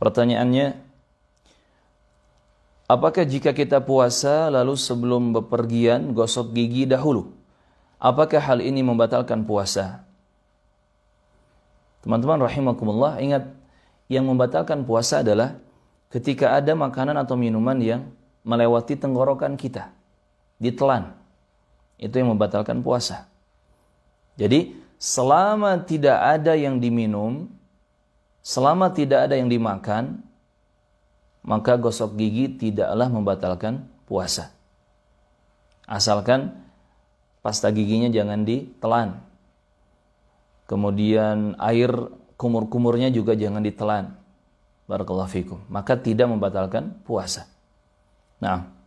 Pertanyaannya, apakah jika kita puasa lalu sebelum bepergian gosok gigi dahulu? Apakah hal ini membatalkan puasa? Teman-teman rahimakumullah, ingat yang membatalkan puasa adalah ketika ada makanan atau minuman yang melewati tenggorokan kita, ditelan. Itu yang membatalkan puasa. Jadi, selama tidak ada yang diminum, Selama tidak ada yang dimakan, maka gosok gigi tidaklah membatalkan puasa. Asalkan pasta giginya jangan ditelan. Kemudian air kumur-kumurnya juga jangan ditelan. Barakallahu fikum. Maka tidak membatalkan puasa. Nah,